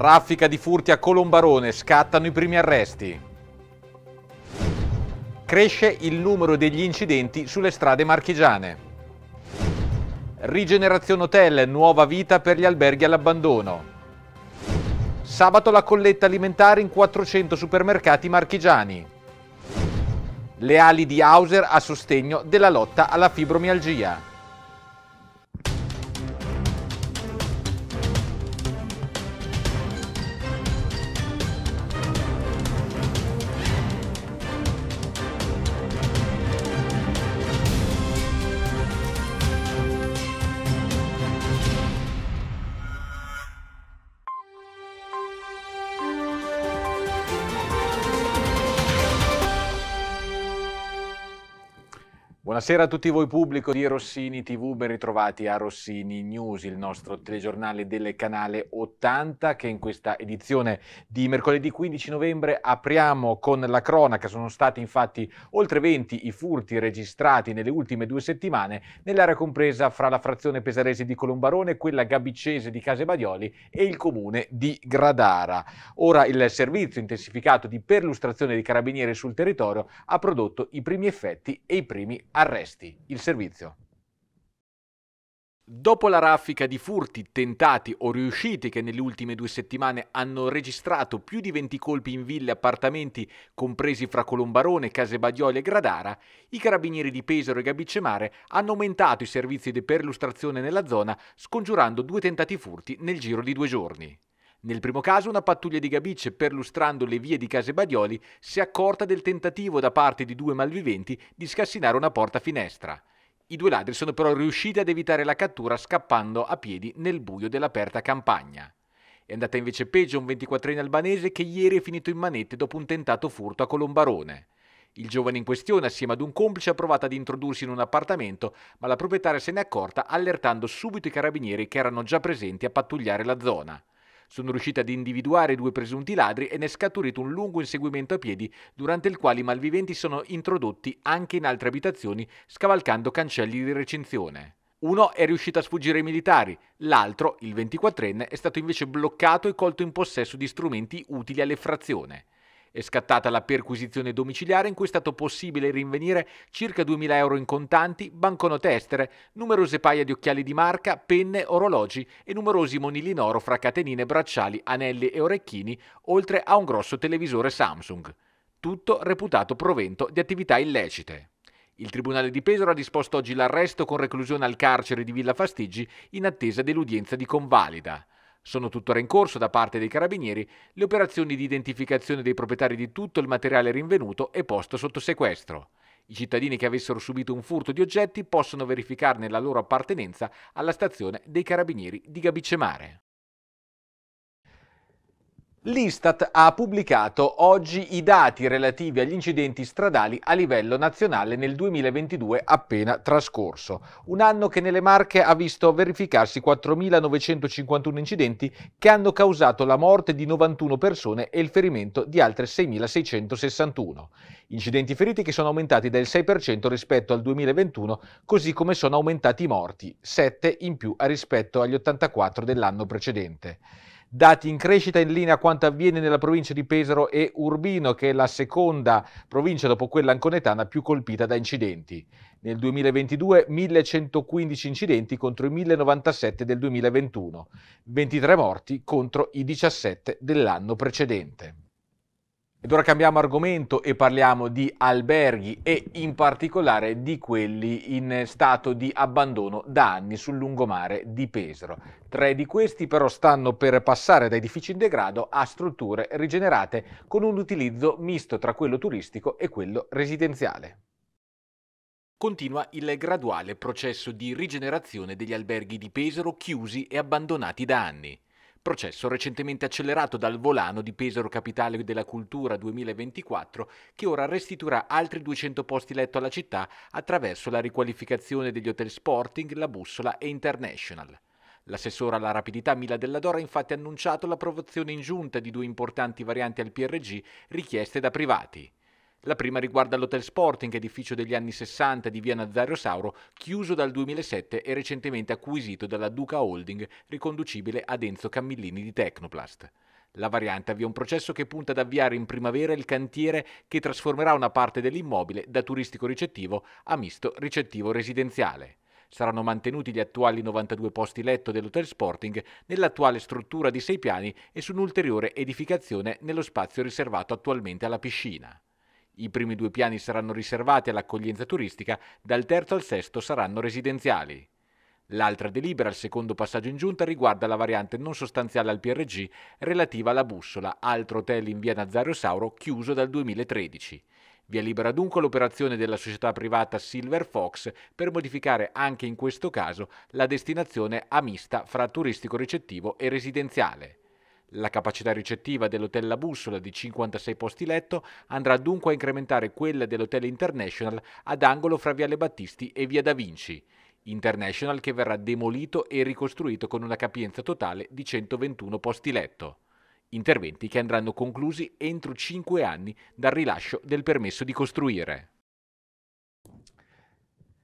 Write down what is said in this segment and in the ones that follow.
Raffica di furti a Colombarone, scattano i primi arresti. Cresce il numero degli incidenti sulle strade marchigiane. Rigenerazione Hotel, nuova vita per gli alberghi all'abbandono. Sabato la colletta alimentare in 400 supermercati marchigiani. Le ali di Hauser a sostegno della lotta alla fibromialgia. Buonasera a tutti voi pubblico di Rossini TV, ben ritrovati a Rossini News, il nostro telegiornale del canale 80 che in questa edizione di mercoledì 15 novembre apriamo con la cronaca. Sono stati infatti oltre 20 i furti registrati nelle ultime due settimane nell'area compresa fra la frazione pesarese di Colombarone, quella gabicese di Case Badioli e il comune di Gradara. Ora il servizio intensificato di perlustrazione di carabinieri sul territorio ha prodotto i primi effetti e i primi arrivi arresti, il servizio. Dopo la raffica di furti tentati o riusciti che nelle ultime due settimane hanno registrato più di 20 colpi in ville e appartamenti, compresi fra Colombarone, Case Badioli e Gradara, i carabinieri di Pesaro e Gabicemare hanno aumentato i servizi di perlustrazione nella zona, scongiurando due tentati furti nel giro di due giorni. Nel primo caso una pattuglia di Gabicce, perlustrando le vie di Case Badioli, si è accorta del tentativo da parte di due malviventi di scassinare una porta-finestra. I due ladri sono però riusciti ad evitare la cattura scappando a piedi nel buio dell'aperta campagna. È andata invece peggio un 24enne albanese che ieri è finito in manette dopo un tentato furto a Colombarone. Il giovane in questione, assieme ad un complice, ha provato ad introdursi in un appartamento, ma la proprietaria se n'è accorta allertando subito i carabinieri che erano già presenti a pattugliare la zona. Sono riusciti ad individuare i due presunti ladri e ne è scaturito un lungo inseguimento a piedi durante il quale i malviventi sono introdotti anche in altre abitazioni scavalcando cancelli di recinzione. Uno è riuscito a sfuggire ai militari, l'altro, il 24enne, è stato invece bloccato e colto in possesso di strumenti utili all'effrazione. È scattata la perquisizione domiciliare in cui è stato possibile rinvenire circa 2.000 euro in contanti, banconote estere, numerose paia di occhiali di marca, penne, orologi e numerosi monili in oro fra catenine, bracciali, anelli e orecchini, oltre a un grosso televisore Samsung. Tutto reputato provento di attività illecite. Il Tribunale di Pesaro ha disposto oggi l'arresto con reclusione al carcere di Villa Fastigi in attesa dell'udienza di convalida. Sono tuttora in corso da parte dei carabinieri le operazioni di identificazione dei proprietari di tutto il materiale rinvenuto e posto sotto sequestro. I cittadini che avessero subito un furto di oggetti possono verificarne la loro appartenenza alla stazione dei carabinieri di Gabicemare. L'Istat ha pubblicato oggi i dati relativi agli incidenti stradali a livello nazionale nel 2022 appena trascorso, un anno che nelle Marche ha visto verificarsi 4.951 incidenti che hanno causato la morte di 91 persone e il ferimento di altre 6.661. Incidenti feriti che sono aumentati del 6% rispetto al 2021, così come sono aumentati i morti, 7 in più rispetto agli 84 dell'anno precedente dati in crescita in linea a quanto avviene nella provincia di Pesaro e Urbino, che è la seconda provincia dopo quella anconetana più colpita da incidenti. Nel 2022 1115 incidenti contro i 1097 del 2021, 23 morti contro i 17 dell'anno precedente. Ed ora cambiamo argomento e parliamo di alberghi e in particolare di quelli in stato di abbandono da anni sul lungomare di Pesaro. Tre di questi però stanno per passare da edifici in degrado a strutture rigenerate con un utilizzo misto tra quello turistico e quello residenziale continua il graduale processo di rigenerazione degli alberghi di Pesaro chiusi e abbandonati da anni. Processo recentemente accelerato dal volano di Pesaro Capitale della Cultura 2024 che ora restituirà altri 200 posti letto alla città attraverso la riqualificazione degli hotel Sporting, La Bussola e International. L'assessore alla rapidità Mila Della Dora ha infatti annunciato l'approvazione in giunta di due importanti varianti al PRG richieste da privati. La prima riguarda l'Hotel Sporting, edificio degli anni 60 di via Nazario Sauro, chiuso dal 2007 e recentemente acquisito dalla Duca Holding, riconducibile ad Enzo Cammillini di Tecnoplast. La variante avvia un processo che punta ad avviare in primavera il cantiere che trasformerà una parte dell'immobile da turistico ricettivo a misto ricettivo residenziale. Saranno mantenuti gli attuali 92 posti letto dell'Hotel Sporting nell'attuale struttura di sei piani e su un'ulteriore edificazione nello spazio riservato attualmente alla piscina. I primi due piani saranno riservati all'accoglienza turistica, dal terzo al sesto saranno residenziali. L'altra delibera al secondo passaggio in giunta riguarda la variante non sostanziale al PRG relativa alla bussola, altro hotel in via Nazario Sauro chiuso dal 2013. Via libera dunque l'operazione della società privata Silver Fox per modificare anche in questo caso la destinazione a mista fra turistico ricettivo e residenziale. La capacità ricettiva dell'hotel La Bussola di 56 posti letto andrà dunque a incrementare quella dell'hotel International ad angolo fra Viale Battisti e Via Da Vinci. International che verrà demolito e ricostruito con una capienza totale di 121 posti letto. Interventi che andranno conclusi entro 5 anni dal rilascio del permesso di costruire.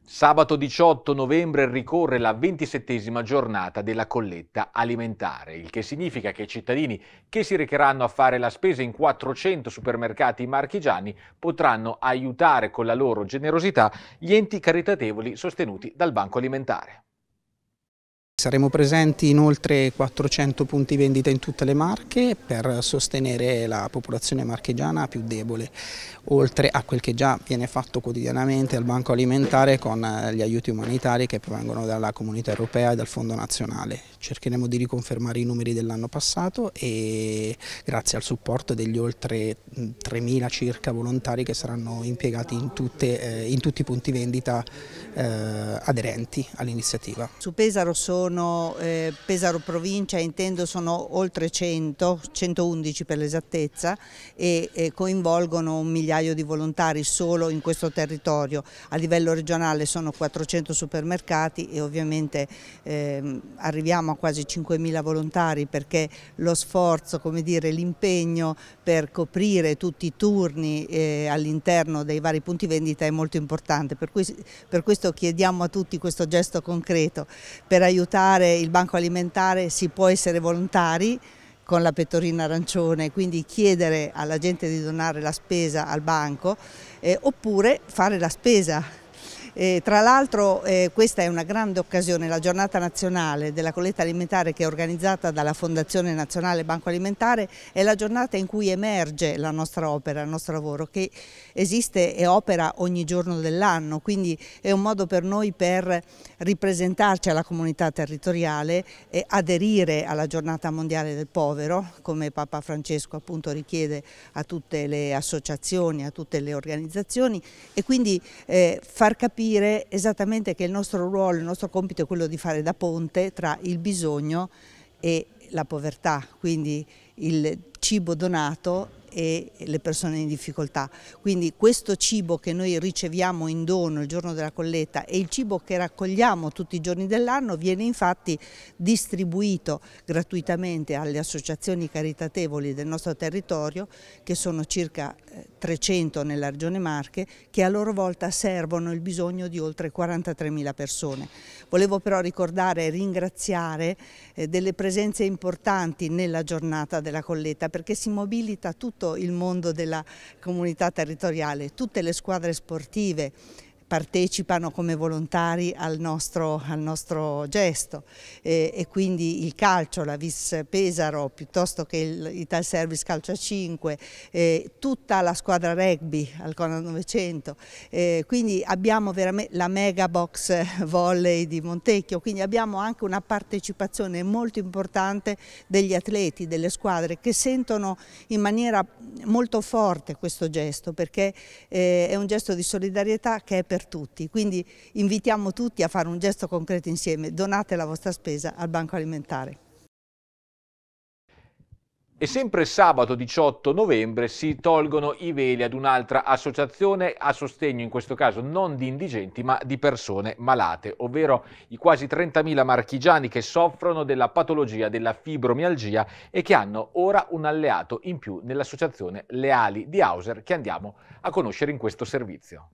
Sabato 18 novembre ricorre la ventisettesima giornata della colletta alimentare, il che significa che i cittadini che si recheranno a fare la spesa in 400 supermercati marchigiani potranno aiutare con la loro generosità gli enti caritatevoli sostenuti dal Banco Alimentare. Saremo presenti in oltre 400 punti vendita in tutte le Marche per sostenere la popolazione marchegiana più debole, oltre a quel che già viene fatto quotidianamente al Banco Alimentare con eh, gli aiuti umanitari che provengono dalla Comunità Europea e dal Fondo Nazionale. Cercheremo di riconfermare i numeri dell'anno passato e grazie al supporto degli oltre 3.000 circa volontari che saranno impiegati in, tutte, eh, in tutti i punti vendita eh, aderenti all'iniziativa. Su Pesaro sono sono eh, Pesaro provincia, intendo sono oltre 100, 111 per l'esattezza e, e coinvolgono un migliaio di volontari solo in questo territorio. A livello regionale sono 400 supermercati e ovviamente eh, arriviamo a quasi 5.000 volontari perché lo sforzo, come dire, l'impegno per coprire tutti i turni eh, all'interno dei vari punti vendita è molto importante, per, cui, per questo chiediamo a tutti questo gesto concreto per aiutare diventare il banco alimentare si può essere volontari con la pettorina arancione, quindi chiedere alla gente di donare la spesa al banco eh, oppure fare la spesa eh, tra l'altro eh, questa è una grande occasione, la giornata nazionale della colletta alimentare che è organizzata dalla Fondazione Nazionale Banco Alimentare è la giornata in cui emerge la nostra opera, il nostro lavoro che esiste e opera ogni giorno dell'anno, quindi è un modo per noi per ripresentarci alla comunità territoriale e aderire alla giornata mondiale del povero, come Papa Francesco appunto richiede a tutte le associazioni, a tutte le organizzazioni e quindi eh, far capire capire esattamente che il nostro ruolo, il nostro compito è quello di fare da ponte tra il bisogno e la povertà, quindi il cibo donato e le persone in difficoltà. Quindi questo cibo che noi riceviamo in dono il giorno della colletta e il cibo che raccogliamo tutti i giorni dell'anno viene infatti distribuito gratuitamente alle associazioni caritatevoli del nostro territorio che sono circa 300 eh, nella regione Marche che a loro volta servono il bisogno di oltre 43.000 persone. Volevo però ricordare e ringraziare eh, delle presenze importanti nella giornata della colletta perché si mobilita tutto tutto il mondo della comunità territoriale, tutte le squadre sportive partecipano come volontari al nostro, al nostro gesto eh, e quindi il calcio, la Vis Pesaro piuttosto che il Ital Service Calcio 5, eh, tutta la squadra rugby al Conan 900, eh, quindi abbiamo veramente la mega box volley di Montecchio, quindi abbiamo anche una partecipazione molto importante degli atleti, delle squadre che sentono in maniera molto forte questo gesto perché eh, è un gesto di solidarietà che è per per tutti, quindi invitiamo tutti a fare un gesto concreto insieme, donate la vostra spesa al Banco Alimentare. E sempre sabato 18 novembre si tolgono i veli ad un'altra associazione a sostegno, in questo caso non di indigenti, ma di persone malate, ovvero i quasi 30.000 marchigiani che soffrono della patologia della fibromialgia e che hanno ora un alleato in più nell'associazione Leali di Hauser che andiamo a conoscere in questo servizio.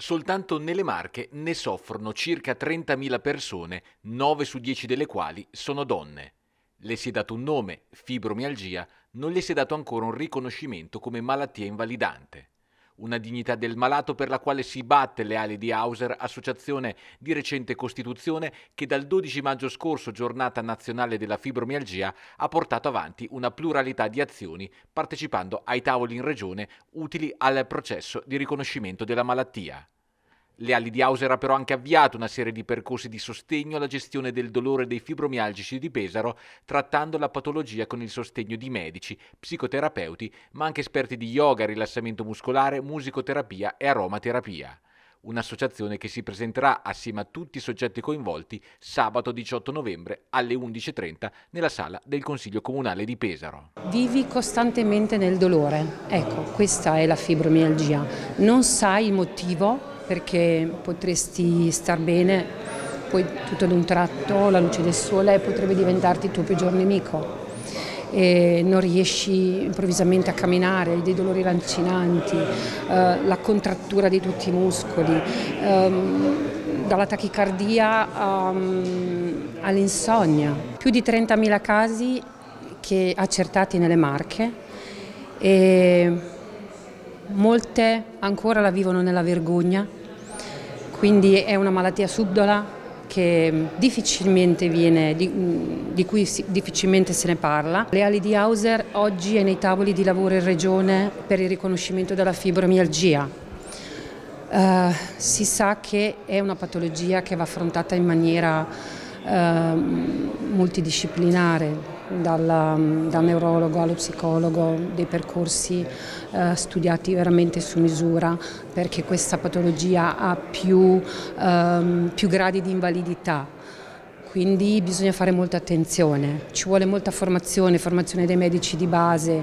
Soltanto nelle Marche ne soffrono circa 30.000 persone, 9 su 10 delle quali sono donne. Le si è dato un nome, fibromialgia, non le si è dato ancora un riconoscimento come malattia invalidante una dignità del malato per la quale si batte le ali di Hauser, associazione di recente costituzione che dal 12 maggio scorso, giornata nazionale della fibromialgia, ha portato avanti una pluralità di azioni partecipando ai tavoli in regione utili al processo di riconoscimento della malattia. Le Ali di Lidiauser ha però anche avviato una serie di percorsi di sostegno alla gestione del dolore dei fibromialgici di Pesaro, trattando la patologia con il sostegno di medici, psicoterapeuti, ma anche esperti di yoga, rilassamento muscolare, musicoterapia e aromaterapia. Un'associazione che si presenterà assieme a tutti i soggetti coinvolti sabato 18 novembre alle 11.30 nella sala del Consiglio Comunale di Pesaro. Vivi costantemente nel dolore, ecco, questa è la fibromialgia. Non sai il motivo perché potresti star bene, poi tutto ad un tratto la luce del sole potrebbe diventarti il tuo peggior nemico e non riesci improvvisamente a camminare, hai dei dolori lancinanti, eh, la contrattura di tutti i muscoli, ehm, dalla tachicardia um, all'insonnia. Più di 30.000 casi che accertati nelle Marche e molte ancora la vivono nella vergogna quindi è una malattia subdola che mm, difficilmente viene, di, mm, di cui si, difficilmente se ne parla. Le ali di Hauser oggi è nei tavoli di lavoro in regione per il riconoscimento della fibromialgia. Uh, si sa che è una patologia che va affrontata in maniera uh, multidisciplinare, dal, dal neurologo allo psicologo, dei percorsi eh, studiati veramente su misura perché questa patologia ha più, ehm, più gradi di invalidità quindi bisogna fare molta attenzione, ci vuole molta formazione, formazione dei medici di base,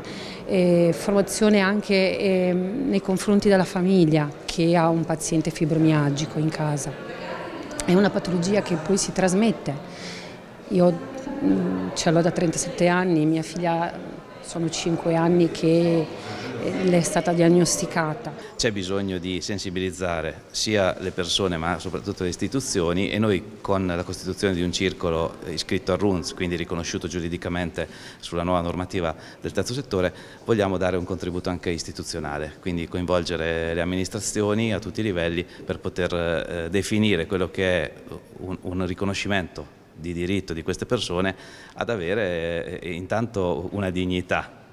formazione anche ehm, nei confronti della famiglia che ha un paziente fibromialgico in casa. È una patologia che poi si trasmette. Io Mm, ce l'ho da 37 anni, mia figlia sono 5 anni che eh, le è stata diagnosticata. C'è bisogno di sensibilizzare sia le persone ma soprattutto le istituzioni e noi con la costituzione di un circolo eh, iscritto a RUNS, quindi riconosciuto giuridicamente sulla nuova normativa del terzo settore, vogliamo dare un contributo anche istituzionale, quindi coinvolgere le amministrazioni a tutti i livelli per poter eh, definire quello che è un riconoscimento di diritto di queste persone ad avere eh, eh, intanto una dignità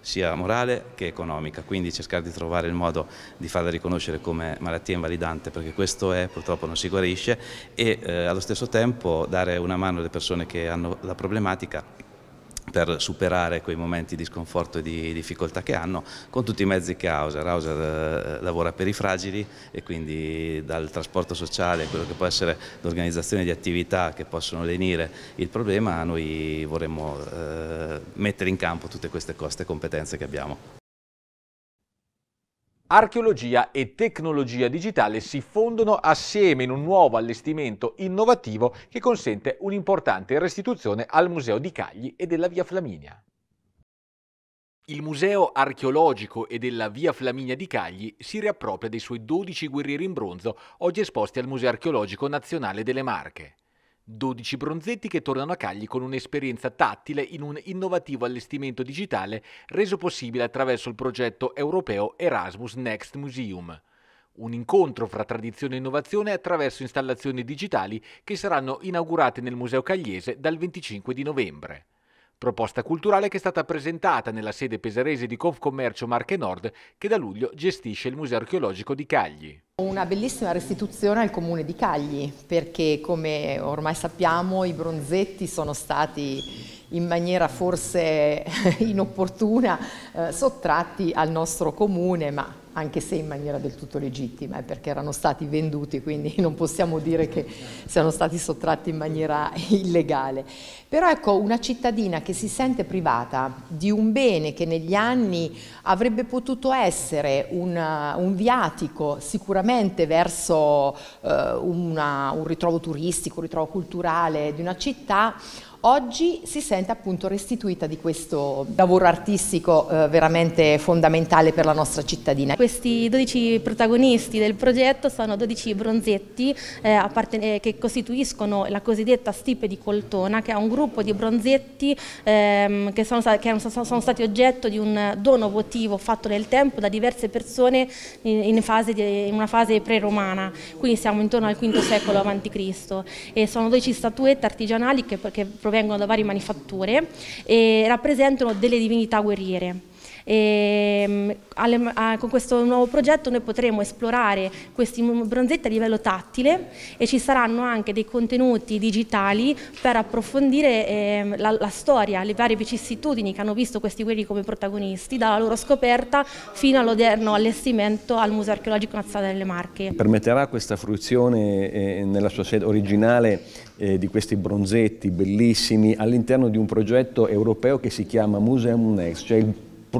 sia morale che economica, quindi cercare di trovare il modo di farla riconoscere come malattia invalidante, perché questo è, purtroppo non si guarisce, e eh, allo stesso tempo dare una mano alle persone che hanno la problematica per superare quei momenti di sconforto e di difficoltà che hanno con tutti i mezzi che ha Hauser. Hauser eh, lavora per i fragili e quindi dal trasporto sociale a quello che può essere l'organizzazione di attività che possono lenire il problema noi vorremmo eh, mettere in campo tutte queste coste e competenze che abbiamo. Archeologia e tecnologia digitale si fondono assieme in un nuovo allestimento innovativo che consente un'importante restituzione al Museo di Cagli e della Via Flaminia. Il Museo archeologico e della Via Flaminia di Cagli si riappropria dei suoi 12 guerrieri in bronzo oggi esposti al Museo archeologico nazionale delle Marche. 12 bronzetti che tornano a Cagli con un'esperienza tattile in un innovativo allestimento digitale reso possibile attraverso il progetto europeo Erasmus Next Museum. Un incontro fra tradizione e innovazione attraverso installazioni digitali che saranno inaugurate nel Museo Cagliese dal 25 di novembre proposta culturale che è stata presentata nella sede pesarese di Confcommercio Marche Nord che da luglio gestisce il Museo Archeologico di Cagli. Una bellissima restituzione al comune di Cagli perché come ormai sappiamo i bronzetti sono stati in maniera forse inopportuna eh, sottratti al nostro comune ma anche se in maniera del tutto legittima, eh, perché erano stati venduti, quindi non possiamo dire che siano stati sottratti in maniera illegale. Però ecco, una cittadina che si sente privata di un bene che negli anni avrebbe potuto essere una, uh, un viatico sicuramente verso eh, una, un ritrovo turistico, un ritrovo culturale di una città, Oggi si sente appunto restituita di questo lavoro artistico eh, veramente fondamentale per la nostra cittadina. Questi 12 protagonisti del progetto sono 12 bronzetti eh, eh, che costituiscono la cosiddetta stipe di Coltona, che è un gruppo di bronzetti ehm, che, sono, che, sono, stati oggetto di un dono votivo fatto nel tempo da diverse persone in, fase di, in una fase pre-romana, quindi siamo intorno al V secolo a.C. e sono 12 statuette artigianali che, che provengono da varie manifatture e rappresentano delle divinità guerriere. E, ehm, alle, a, con questo nuovo progetto noi potremo esplorare questi bronzetti a livello tattile e ci saranno anche dei contenuti digitali per approfondire eh, la, la, storia, le varie vicissitudini che hanno visto questi guerrieri come protagonisti, dalla loro scoperta fino all'oderno allestimento al Museo Archeologico Nazionale delle Marche. Permetterà questa fruizione eh, nella sua sede originale eh, di questi bronzetti bellissimi all'interno di un progetto europeo che si chiama Museum Next, cioè il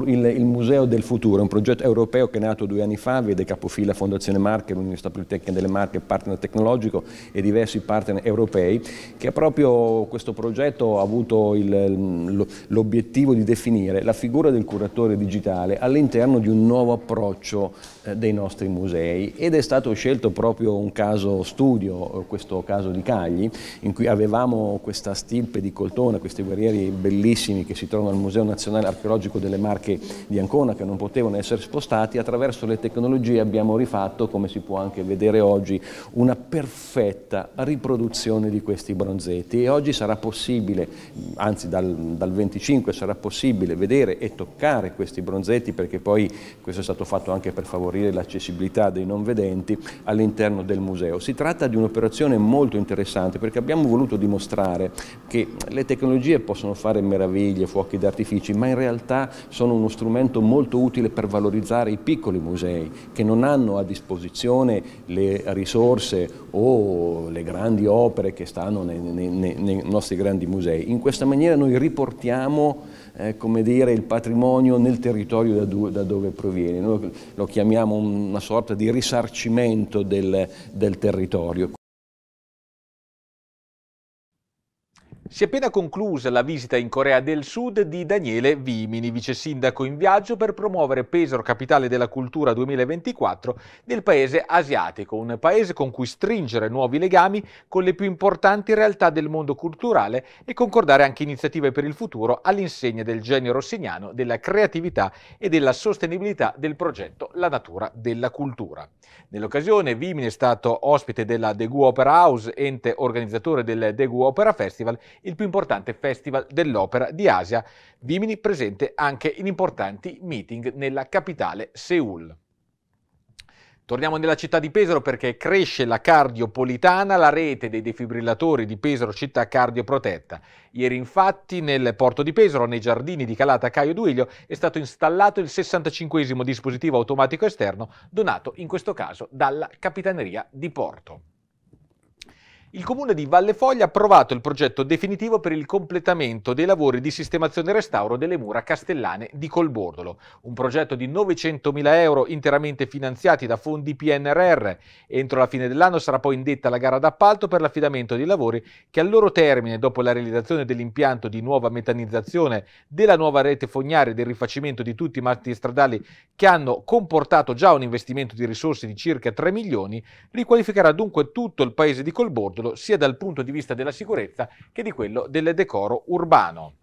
il, il, Museo del Futuro, un progetto europeo che è nato due anni fa, vede capofila Fondazione Marche, l'Università Politecnica delle Marche, partner tecnologico e diversi partner europei, che proprio questo progetto ha avuto l'obiettivo di definire la figura del curatore digitale all'interno di un nuovo approccio eh, dei nostri musei ed è stato scelto proprio un caso studio, questo caso di Cagli, in cui avevamo questa stirpe di coltone, questi guerrieri bellissimi che si trovano al Museo Nazionale Archeologico delle Marche che, di Ancona che non potevano essere spostati, attraverso le tecnologie abbiamo rifatto, come si può anche vedere oggi, una perfetta riproduzione di questi bronzetti e oggi sarà possibile, anzi dal, dal 25 sarà possibile vedere e toccare questi bronzetti perché poi questo è stato fatto anche per favorire l'accessibilità dei non vedenti all'interno del museo. Si tratta di un'operazione molto interessante perché abbiamo voluto dimostrare che le tecnologie possono fare meraviglie, fuochi d'artifici, ma in realtà sono sono uno strumento molto utile per valorizzare i piccoli musei che non hanno a disposizione le risorse o le grandi opere che stanno nei, nei, nei nostri grandi musei. In questa maniera noi riportiamo eh, come dire, il patrimonio nel territorio da, da dove proviene. Noi lo chiamiamo una sorta di risarcimento del, del territorio. Si è appena conclusa la visita in Corea del Sud di Daniele Vimini, vice sindaco in viaggio per promuovere Pesaro Capitale della Cultura 2024 nel paese asiatico, un paese con cui stringere nuovi legami con le più importanti realtà del mondo culturale e concordare anche iniziative per il futuro all'insegna del genere rossignano, della creatività e della sostenibilità del progetto La natura della cultura. Nell'occasione Vimini è stato ospite della Degu Opera House, ente organizzatore del Degu Opera Festival il più importante festival dell'opera di Asia, Vimini presente anche in importanti meeting nella capitale Seoul. Torniamo nella città di Pesaro perché cresce la cardiopolitana, la rete dei defibrillatori di Pesaro città cardioprotetta. Ieri infatti nel porto di Pesaro, nei giardini di Calata Caio Duilio, è stato installato il 65 dispositivo automatico esterno donato in questo caso dalla Capitaneria di Porto il comune di Valle Foglia ha approvato il progetto definitivo per il completamento dei lavori di sistemazione e restauro delle mura castellane di Colbordolo, un progetto di 900.000 euro interamente finanziati da fondi PNRR. Entro la fine dell'anno sarà poi indetta la gara d'appalto per l'affidamento dei lavori che al loro termine, dopo la realizzazione dell'impianto di nuova metanizzazione, della nuova rete fognaria e del rifacimento di tutti i masti stradali che hanno comportato già un investimento di risorse di circa 3 milioni, riqualificherà dunque tutto il paese di Colbordolo capitolo sia dal punto di vista della sicurezza che di quello del decoro urbano.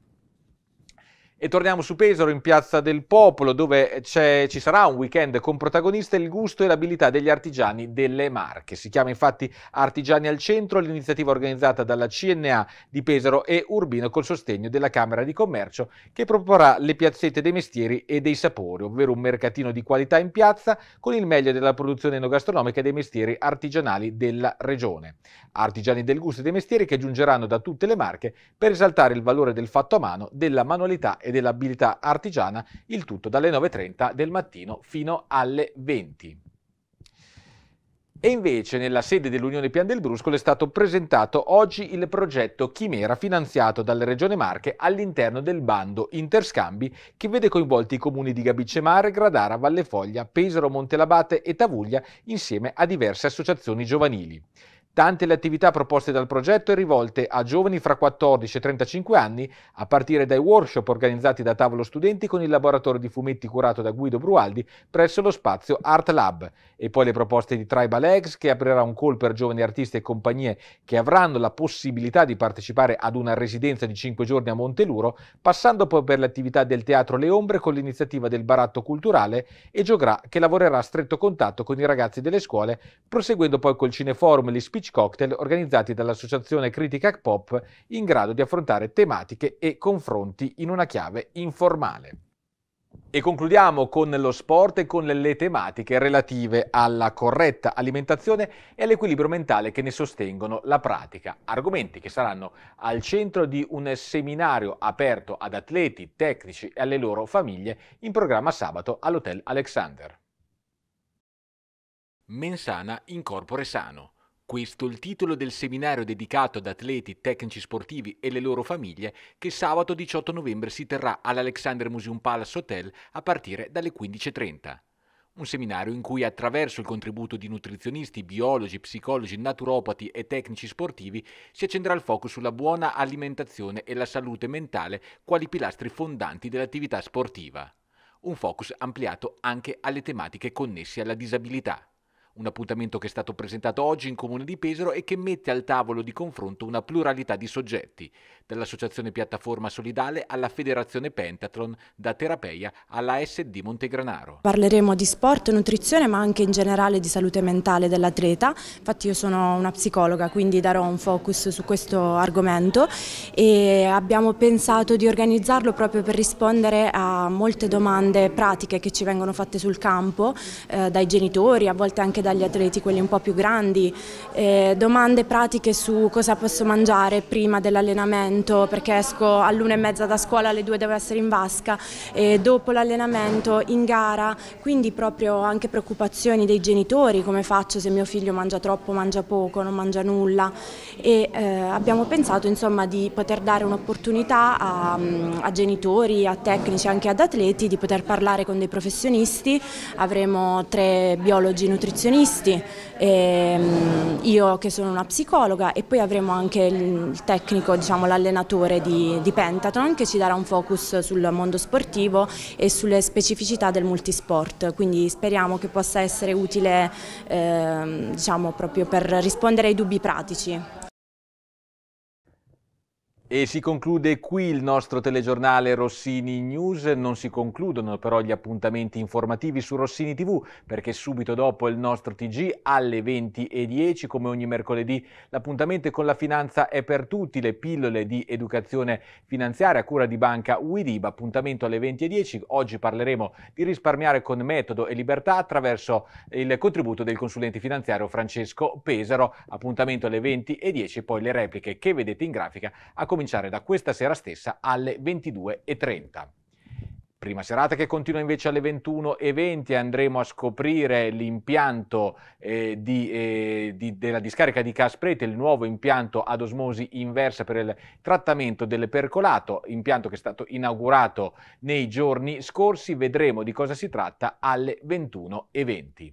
E torniamo su Pesaro in Piazza del Popolo dove ci sarà un weekend con protagonista il gusto e l'abilità degli artigiani delle Marche. Si chiama infatti Artigiani al Centro, l'iniziativa organizzata dalla CNA di Pesaro e Urbino col sostegno della Camera di Commercio che proporrà le piazzette dei mestieri e dei sapori, ovvero un mercatino di qualità in piazza con il meglio della produzione enogastronomica e dei mestieri artigianali della regione. Artigiani del gusto e dei mestieri che giungeranno da tutte le Marche per esaltare il valore del fatto a mano, della manualità e e dell'abilità artigiana, il tutto dalle 9.30 del mattino fino alle 20. E invece nella sede dell'Unione Pian del Bruscolo è stato presentato oggi il progetto Chimera finanziato dalla Regione Marche all'interno del bando Interscambi che vede coinvolti i comuni di Gabicemare, Gradara, Valle Foglia, Pesaro, Montelabate e Tavuglia insieme a diverse associazioni giovanili. Tante le attività proposte dal progetto e rivolte a giovani fra 14 e 35 anni, a partire dai workshop organizzati da Tavolo Studenti con il laboratorio di fumetti curato da Guido Brualdi presso lo spazio Art Lab, e poi le proposte di Tribal Eggs che aprirà un call per giovani artisti e compagnie che avranno la possibilità di partecipare ad una residenza di 5 giorni a Monteluro, passando poi per l'attività del Teatro Le Ombre con l'iniziativa del Baratto Culturale e Giogra che lavorerà a stretto contatto con i ragazzi delle scuole, proseguendo poi col Cineforum e l'Ispirazione speech cocktail organizzati dall'associazione Critica Pop in grado di affrontare tematiche e confronti in una chiave informale. E concludiamo con lo sport e con le tematiche relative alla corretta alimentazione e all'equilibrio mentale che ne sostengono la pratica, argomenti che saranno al centro di un seminario aperto ad atleti, tecnici e alle loro famiglie in programma sabato all'Hotel Alexander. Mensana in corpore sano questo il titolo del seminario dedicato ad atleti, tecnici sportivi e le loro famiglie che sabato 18 novembre si terrà all'Alexander Museum Palace Hotel a partire dalle 15.30. Un seminario in cui attraverso il contributo di nutrizionisti, biologi, psicologi, naturopati e tecnici sportivi si accenderà il focus sulla buona alimentazione e la salute mentale quali pilastri fondanti dell'attività sportiva. Un focus ampliato anche alle tematiche connesse alla disabilità un appuntamento che è stato presentato oggi in Comune di Pesaro e che mette al tavolo di confronto una pluralità di soggetti, dall'Associazione Piattaforma Solidale alla Federazione Pentathlon, da Terapeia alla SD Montegranaro. Parleremo di sport, e nutrizione ma anche in generale di salute mentale dell'atleta, infatti io sono una psicologa quindi darò un focus su questo argomento e abbiamo pensato di organizzarlo proprio per rispondere a molte domande pratiche che ci vengono fatte sul campo eh, dai genitori, a volte anche anche dagli atleti, quelli un po' più grandi, eh, domande pratiche su cosa posso mangiare prima dell'allenamento, perché esco all'una e mezza da scuola, alle due devo essere in vasca, e dopo l'allenamento, in gara, quindi proprio anche preoccupazioni dei genitori, come faccio se mio figlio mangia troppo, mangia poco, non mangia nulla e eh, abbiamo pensato insomma di poter dare un'opportunità a, mm, a genitori, a tecnici, anche ad atleti di poter parlare con dei professionisti, avremo tre biologi nutrizionisti professionisti, ehm, io che sono una psicologa e poi avremo anche il tecnico, diciamo, l'allenatore di, di Pentathlon che ci darà un focus sul mondo sportivo e sulle specificità del multisport, quindi speriamo che possa essere utile ehm, diciamo, proprio per rispondere ai dubbi pratici. E si conclude qui il nostro telegiornale Rossini News, non si concludono però gli appuntamenti informativi su Rossini TV perché subito dopo il nostro TG alle 20.10 come ogni mercoledì l'appuntamento con la finanza è per tutti, le pillole di educazione finanziaria a cura di banca Uidiba, appuntamento alle 20.10, oggi parleremo di risparmiare con metodo e libertà attraverso il contributo del consulente finanziario Francesco Pesaro, appuntamento alle 20.10 poi le repliche che vedete in grafica a cominciare cominciare da questa sera stessa alle 22.30. Prima serata che continua invece alle 21.20 andremo a scoprire l'impianto eh, di, eh, di, della discarica di Casprete, il nuovo impianto ad osmosi inversa per il trattamento del percolato, impianto che è stato inaugurato nei giorni scorsi, vedremo di cosa si tratta alle 21.20.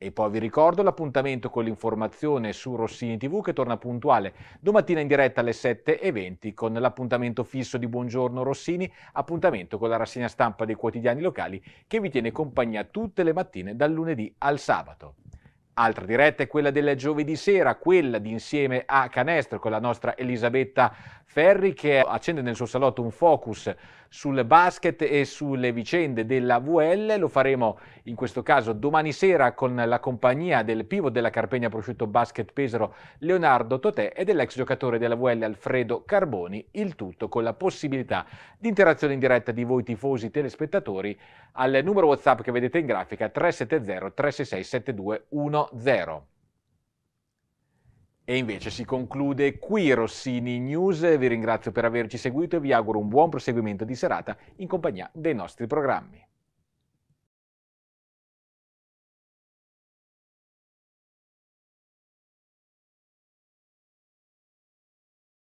E poi vi ricordo l'appuntamento con l'informazione su Rossini TV che torna puntuale domattina in diretta alle 7.20 con l'appuntamento fisso di Buongiorno Rossini, appuntamento con la rassegna stampa dei quotidiani locali che vi tiene compagnia tutte le mattine dal lunedì al sabato. Altra diretta è quella del giovedì sera, quella di insieme a Canestro con la nostra Elisabetta Ferri che accende nel suo salotto un focus sul basket e sulle vicende della VL. Lo faremo in questo caso domani sera con la compagnia del pivot della Carpegna Prosciutto Basket Pesaro Leonardo Totè e dell'ex giocatore della VL Alfredo Carboni. Il tutto con la possibilità di interazione in diretta di voi tifosi telespettatori al numero WhatsApp che vedete in grafica 370 366 7219. 0. E invece si conclude qui Rossini News, vi ringrazio per averci seguito e vi auguro un buon proseguimento di serata in compagnia dei nostri programmi.